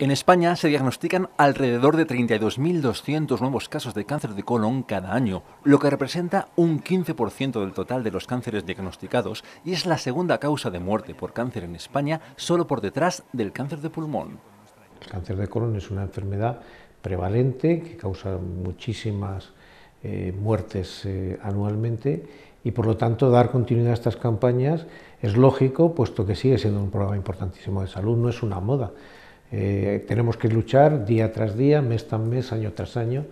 En España se diagnostican alrededor de 32.200 nuevos casos de cáncer de colon cada año, lo que representa un 15% del total de los cánceres diagnosticados y es la segunda causa de muerte por cáncer en España, solo por detrás del cáncer de pulmón. El cáncer de colon es una enfermedad prevalente que causa muchísimas eh, muertes eh, anualmente y por lo tanto dar continuidad a estas campañas es lógico puesto que sigue siendo un programa importantísimo de salud, no es una moda. Eh, tenemos que luchar día tras día, mes tras mes, año tras año,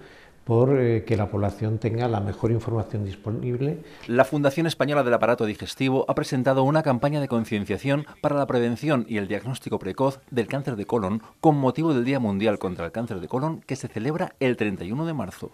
por eh, que la población tenga la mejor información disponible. La Fundación Española del Aparato Digestivo ha presentado una campaña de concienciación para la prevención y el diagnóstico precoz del cáncer de colon con motivo del Día Mundial contra el Cáncer de Colon que se celebra el 31 de marzo.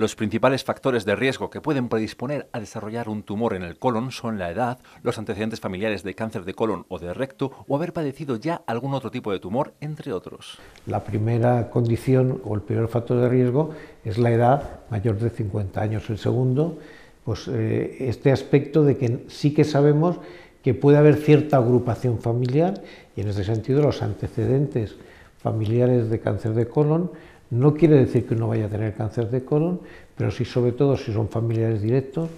Los principales factores de riesgo que pueden predisponer a desarrollar un tumor en el colon son la edad, los antecedentes familiares de cáncer de colon o de recto o haber padecido ya algún otro tipo de tumor, entre otros. La primera condición o el primer factor de riesgo es la edad mayor de 50 años. El segundo, pues eh, este aspecto de que sí que sabemos que puede haber cierta agrupación familiar y en ese sentido los antecedentes familiares de cáncer de colon no quiere decir que uno vaya a tener cáncer de colon, pero sí, sobre todo, si son familiares directos,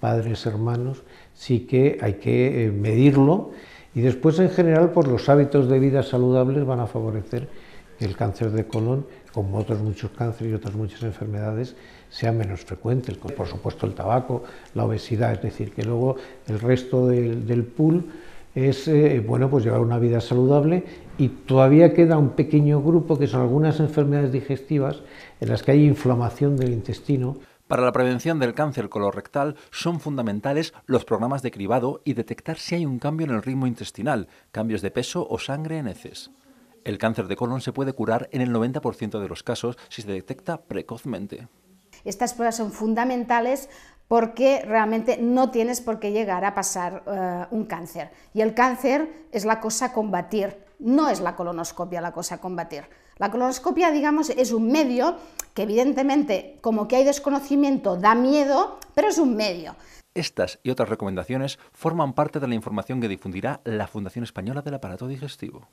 padres, hermanos, sí que hay que eh, medirlo. Y después, en general, por pues, los hábitos de vida saludables van a favorecer que el cáncer de colon, como otros muchos cánceres y otras muchas enfermedades, sea menos frecuente. Por supuesto, el tabaco, la obesidad, es decir, que luego el resto del pool es eh, bueno pues llevar una vida saludable y todavía queda un pequeño grupo que son algunas enfermedades digestivas en las que hay inflamación del intestino. Para la prevención del cáncer colorectal son fundamentales los programas de cribado y detectar si hay un cambio en el ritmo intestinal, cambios de peso o sangre en heces. El cáncer de colon se puede curar en el 90% de los casos si se detecta precozmente. Estas pruebas son fundamentales porque realmente no tienes por qué llegar a pasar eh, un cáncer. Y el cáncer es la cosa a combatir, no es la colonoscopia la cosa a combatir. La colonoscopia, digamos, es un medio que evidentemente, como que hay desconocimiento, da miedo, pero es un medio. Estas y otras recomendaciones forman parte de la información que difundirá la Fundación Española del Aparato Digestivo.